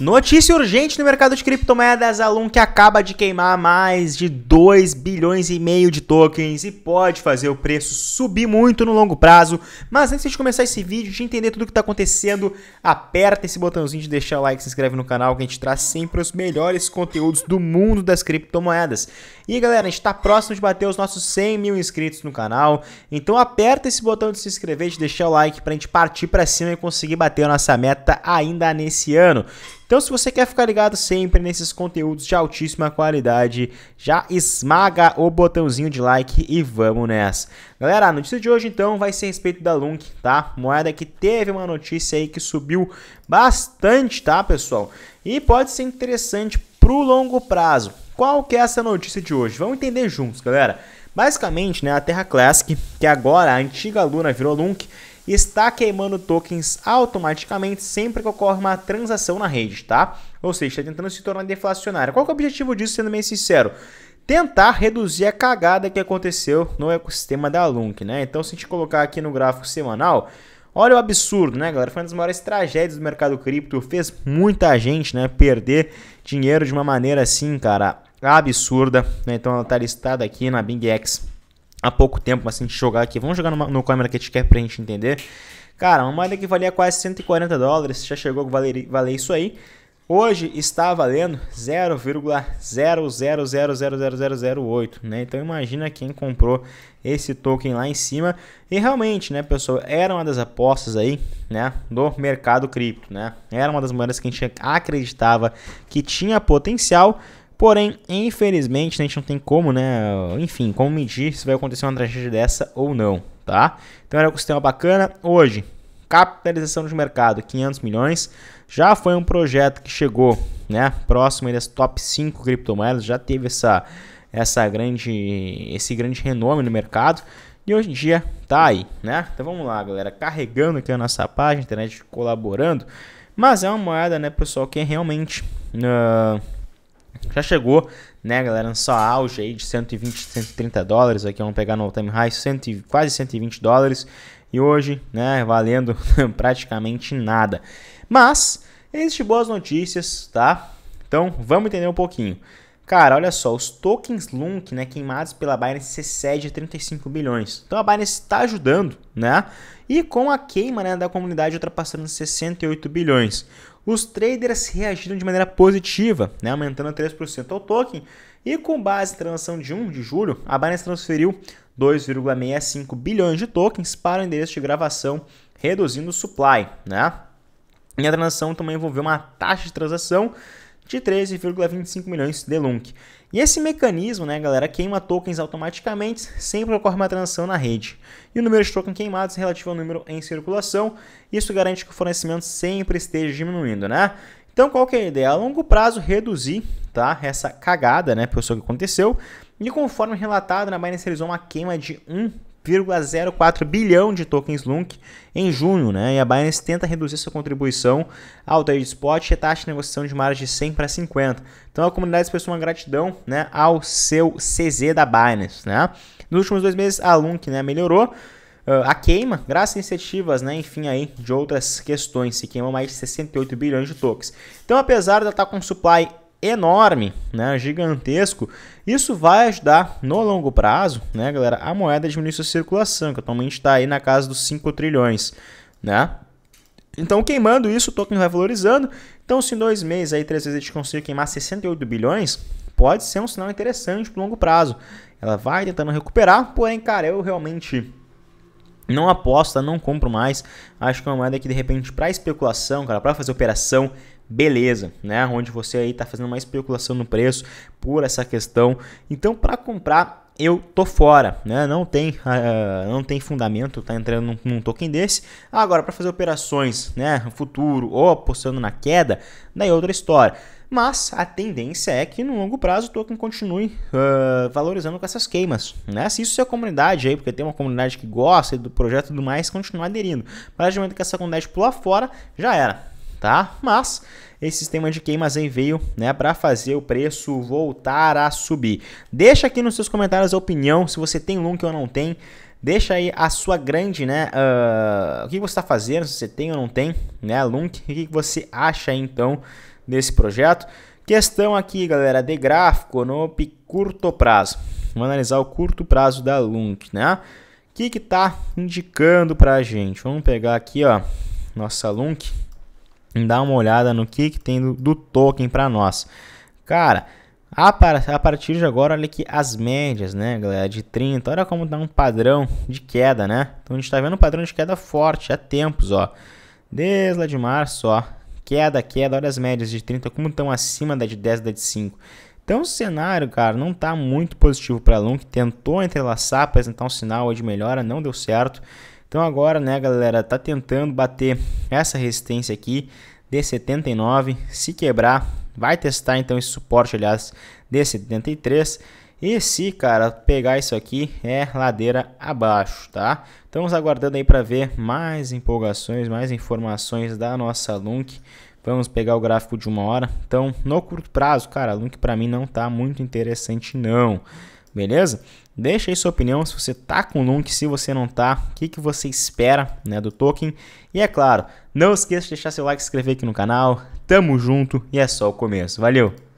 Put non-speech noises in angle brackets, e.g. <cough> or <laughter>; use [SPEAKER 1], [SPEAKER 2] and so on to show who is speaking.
[SPEAKER 1] Notícia urgente no mercado de criptomoedas, Alum que acaba de queimar mais de 2 bilhões e meio de tokens e pode fazer o preço subir muito no longo prazo. Mas antes de começar esse vídeo, de entender tudo o que está acontecendo, aperta esse botãozinho de deixar like, se inscreve no canal que a gente traz sempre os melhores conteúdos do mundo das criptomoedas. E galera, a gente está próximo de bater os nossos 100 mil inscritos no canal, então aperta esse botão de se inscrever, de deixar o like para a gente partir para cima e conseguir bater a nossa meta ainda nesse ano. Então, se você quer ficar ligado sempre nesses conteúdos de altíssima qualidade, já esmaga o botãozinho de like e vamos nessa. Galera, a notícia de hoje então vai ser a respeito da LUNC, tá? Moeda que teve uma notícia aí que subiu bastante, tá, pessoal? E pode ser interessante pro longo prazo. Qual que é essa notícia de hoje? Vamos entender juntos, galera. Basicamente, né, a Terra Classic, que agora a antiga Luna virou LUNC, está queimando tokens automaticamente sempre que ocorre uma transação na rede, tá? Ou seja, está tentando se tornar deflacionária. Qual é o objetivo disso, sendo bem sincero? tentar reduzir a cagada que aconteceu no ecossistema da LUNC, né? Então, se a gente colocar aqui no gráfico semanal, olha o absurdo, né, galera? Foi uma das maiores tragédias do mercado cripto, fez muita gente, né, perder dinheiro de uma maneira assim, cara, absurda, né? Então, ela tá listada aqui na X há pouco tempo, mas se a gente jogar aqui, vamos jogar numa, no câmera que a gente quer pra gente entender. Cara, uma moeda que valia quase 140 dólares, já chegou a valer, valer isso aí. Hoje está valendo 0,0000008, né? Então imagina quem comprou esse token lá em cima. E realmente, né, pessoal, era uma das apostas aí, né, do mercado cripto, né? Era uma das moedas que a gente acreditava que tinha potencial Porém, infelizmente, né, a gente não tem como, né? Enfim, como medir se vai acontecer uma tragédia dessa ou não, tá? Então era um sistema bacana. Hoje, capitalização de mercado, 500 milhões. Já foi um projeto que chegou, né? Próximo das top 5 criptomoedas, já teve essa, essa grande, esse grande renome no mercado. E hoje em dia tá aí, né? Então vamos lá, galera. Carregando aqui a nossa página, internet colaborando. Mas é uma moeda, né, pessoal, que é realmente. Uh já chegou, né, galera, só auge aí de 120, 130 dólares. Aqui vamos pegar no time high, 100, quase 120 dólares. E hoje, né, valendo <laughs> praticamente nada. Mas, existem boas notícias, tá? Então, vamos entender um pouquinho. Cara, olha só, os tokens LUNC, né, queimados pela Binance excede 35 bilhões. Então a Binance está ajudando, né? E com a queima né, da comunidade ultrapassando 68 bilhões, os traders reagiram de maneira positiva, né, aumentando 3% ao token. E com base na transação de 1 de julho, a Binance transferiu 2,65 bilhões de tokens para o endereço de gravação, reduzindo o supply, né? E a transação também envolveu uma taxa de transação de 13,25 milhões de Lunk. E esse mecanismo, né, galera, queima tokens automaticamente, sempre ocorre uma transação na rede. E o número de tokens queimados é relativo ao número em circulação, isso garante que o fornecimento sempre esteja diminuindo, né? Então, qual que é a ideia? A longo prazo, reduzir tá, essa cagada, né, pessoa que aconteceu, e conforme relatado, na Binance realizou uma queima de 1 1,04 bilhão de tokens LUNC em junho, né? E a Binance tenta reduzir sua contribuição ao trade spot e a taxa de negociação de margem de 100 para 50. Então a comunidade expressou uma gratidão, né, ao seu CZ da Binance, né? Nos últimos dois meses a LUNC, né, melhorou a queima, graças a iniciativas, né, enfim, aí, de outras questões, se queima mais de 68 bilhões de tokens. Então, apesar de ela estar tá com supply enorme, né, gigantesco, isso vai ajudar no longo prazo, né, galera, a moeda diminuir sua circulação, que atualmente está aí na casa dos 5 trilhões, né? Então, queimando isso, o token vai valorizando. Então, se em dois meses, aí, três vezes, a gente conseguir queimar 68 bilhões, pode ser um sinal interessante para longo prazo. Ela vai tentando recuperar, porém, cara, eu realmente não aposto, tá? não compro mais. Acho que é uma moeda que, de repente, para especulação, cara, para fazer operação, beleza, né? Onde você aí está fazendo uma especulação no preço por essa questão. Então, para comprar, eu tô fora, né? Não tem, uh, não tem fundamento, tá entrando num, num token desse. Agora, para fazer operações, né? Futuro ou apostando na queda, daí é outra história. Mas a tendência é que no longo prazo o token continue uh, valorizando com essas queimas. Né? Se isso é comunidade aí, porque tem uma comunidade que gosta do projeto e tudo mais, continua aderindo. Mas de momento que essa comunidade pula fora, já era tá? Mas esse sistema de queimas aí veio, né, para fazer o preço voltar a subir. Deixa aqui nos seus comentários a opinião, se você tem long ou não tem. Deixa aí a sua grande, né? Uh, o que você está fazendo, se você tem ou não tem, né, Lunk? O que você acha então desse projeto? Questão aqui, galera, de gráfico no curto prazo. Vamos analisar o curto prazo da Lunk, né? O que que tá indicando para a gente? Vamos pegar aqui, ó, nossa Lunk, Hum, dar uma olhada no que, que tem do, do token para nós. Cara, a, partir de agora, olha aqui as médias, né, galera, de 30. Olha como dá tá um padrão de queda, né? Então a gente está vendo um padrão de queda forte há tempos, ó. Desde lá de março, ó. Queda, queda, olha as médias de 30 como estão acima da de 10 da de 5. Então o cenário, cara, não está muito positivo para a Lung, tentou entrelaçar, apresentar um sinal de melhora, não deu certo. Então agora, né, galera, tá tentando bater essa resistência aqui de 79. Se quebrar, vai testar então esse suporte, aliás, de 73. E se, cara, pegar isso aqui, é ladeira abaixo, tá? Estamos então aguardando aí para ver mais empolgações, mais informações da nossa LUNC. Vamos pegar o gráfico de uma hora. Então, no curto prazo, cara, a LUNC para mim não tá muito interessante não, beleza? Deixa aí sua opinião se você tá com o Lunk, se você não tá, o que, que você espera né, do token. E é claro, não esqueça de deixar seu like, se inscrever aqui no canal. Tamo junto e é só o começo. Valeu!